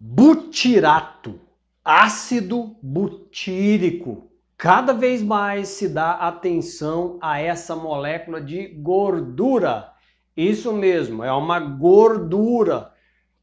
butirato, ácido butírico. Cada vez mais se dá atenção a essa molécula de gordura. Isso mesmo, é uma gordura,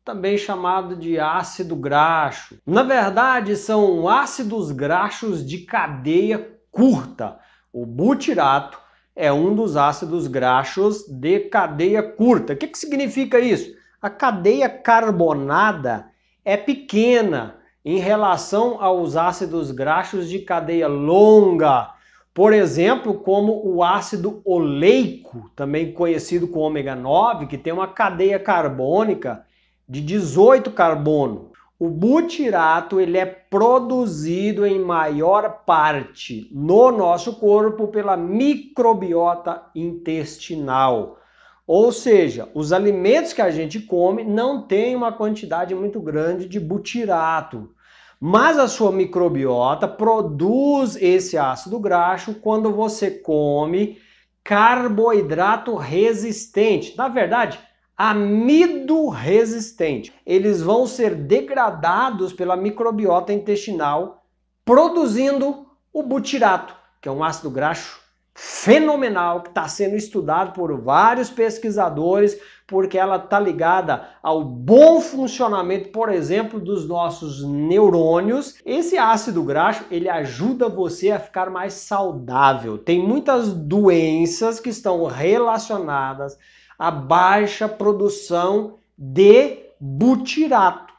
também chamada de ácido graxo. Na verdade, são ácidos graxos de cadeia curta. O butirato é um dos ácidos graxos de cadeia curta. O que, que significa isso? A cadeia carbonada é pequena em relação aos ácidos graxos de cadeia longa, por exemplo, como o ácido oleico, também conhecido como ômega 9, que tem uma cadeia carbônica de 18 carbono. O butirato ele é produzido em maior parte no nosso corpo pela microbiota intestinal. Ou seja, os alimentos que a gente come não tem uma quantidade muito grande de butirato, mas a sua microbiota produz esse ácido graxo quando você come carboidrato resistente. Na verdade, amido resistente. Eles vão ser degradados pela microbiota intestinal, produzindo o butirato, que é um ácido graxo fenomenal que está sendo estudado por vários pesquisadores, porque ela está ligada ao bom funcionamento, por exemplo, dos nossos neurônios. Esse ácido graxo, ele ajuda você a ficar mais saudável. Tem muitas doenças que estão relacionadas à baixa produção de butirato.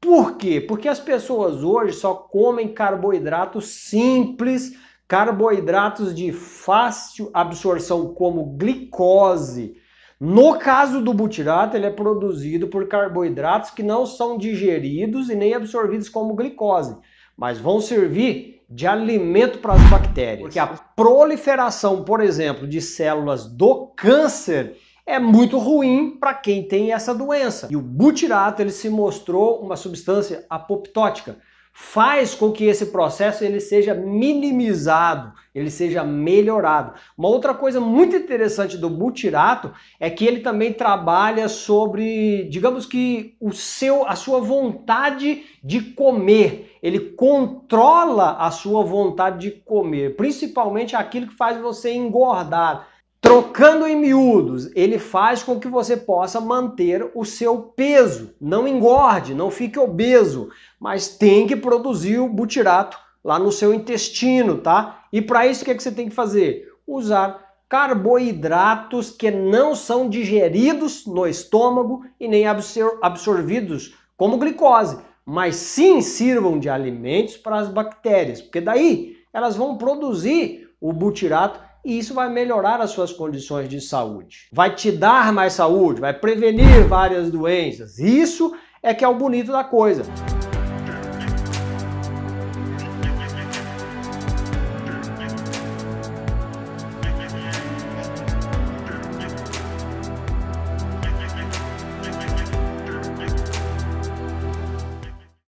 Por quê? Porque as pessoas hoje só comem carboidrato simples, carboidratos de fácil absorção, como glicose. No caso do butirato, ele é produzido por carboidratos que não são digeridos e nem absorvidos como glicose, mas vão servir de alimento para as bactérias. Porque a proliferação, por exemplo, de células do câncer é muito ruim para quem tem essa doença. E o butirato ele se mostrou uma substância apoptótica faz com que esse processo ele seja minimizado, ele seja melhorado. Uma outra coisa muito interessante do butirato é que ele também trabalha sobre, digamos que o seu a sua vontade de comer. Ele controla a sua vontade de comer, principalmente aquilo que faz você engordar Trocando em miúdos, ele faz com que você possa manter o seu peso. Não engorde, não fique obeso, mas tem que produzir o butirato lá no seu intestino, tá? E para isso, o que, é que você tem que fazer? Usar carboidratos que não são digeridos no estômago e nem absor absorvidos como glicose, mas sim sirvam de alimentos para as bactérias, porque daí elas vão produzir o butirato e isso vai melhorar as suas condições de saúde. Vai te dar mais saúde, vai prevenir várias doenças. Isso é que é o bonito da coisa.